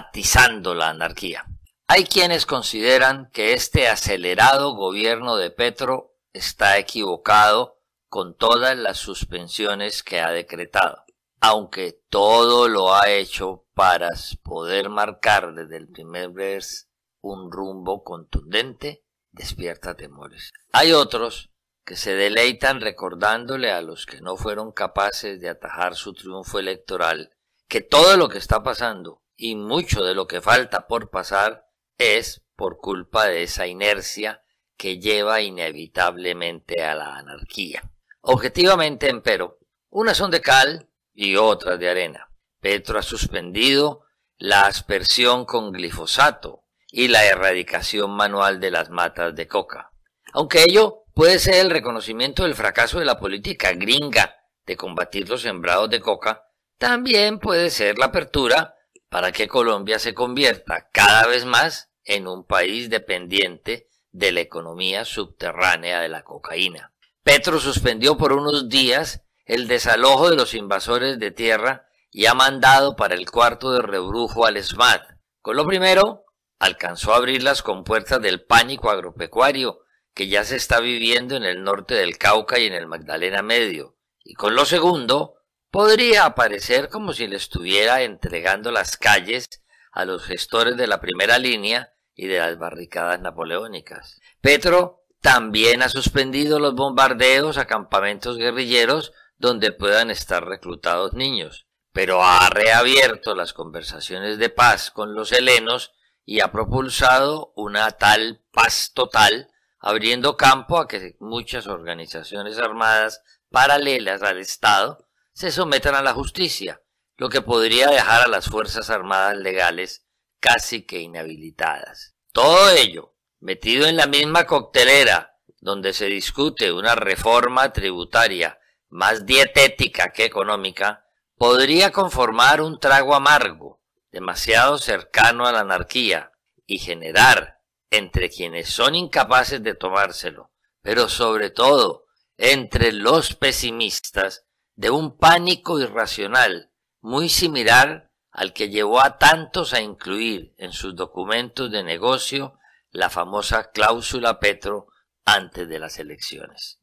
enfatizando la anarquía. Hay quienes consideran que este acelerado gobierno de Petro está equivocado con todas las suspensiones que ha decretado, aunque todo lo ha hecho para poder marcar desde el primer mes un rumbo contundente, despierta temores. Hay otros que se deleitan recordándole a los que no fueron capaces de atajar su triunfo electoral que todo lo que está pasando y mucho de lo que falta por pasar es por culpa de esa inercia que lleva inevitablemente a la anarquía. Objetivamente, empero, unas son de cal y otras de arena. Petro ha suspendido la aspersión con glifosato y la erradicación manual de las matas de coca. Aunque ello puede ser el reconocimiento del fracaso de la política gringa de combatir los sembrados de coca, también puede ser la apertura para que Colombia se convierta cada vez más en un país dependiente de la economía subterránea de la cocaína. Petro suspendió por unos días el desalojo de los invasores de tierra y ha mandado para el cuarto de rebrujo al SMAT. Con lo primero, alcanzó a abrir las compuertas del pánico agropecuario que ya se está viviendo en el norte del Cauca y en el Magdalena Medio. Y con lo segundo, podría aparecer como si le estuviera entregando las calles a los gestores de la primera línea y de las barricadas napoleónicas. Petro también ha suspendido los bombardeos a campamentos guerrilleros donde puedan estar reclutados niños, pero ha reabierto las conversaciones de paz con los helenos y ha propulsado una tal paz total, abriendo campo a que muchas organizaciones armadas paralelas al Estado se sometan a la justicia, lo que podría dejar a las Fuerzas Armadas legales casi que inhabilitadas. Todo ello metido en la misma coctelera donde se discute una reforma tributaria más dietética que económica, podría conformar un trago amargo, demasiado cercano a la anarquía, y generar entre quienes son incapaces de tomárselo, pero sobre todo entre los pesimistas, de un pánico irracional muy similar al que llevó a tantos a incluir en sus documentos de negocio la famosa cláusula Petro antes de las elecciones.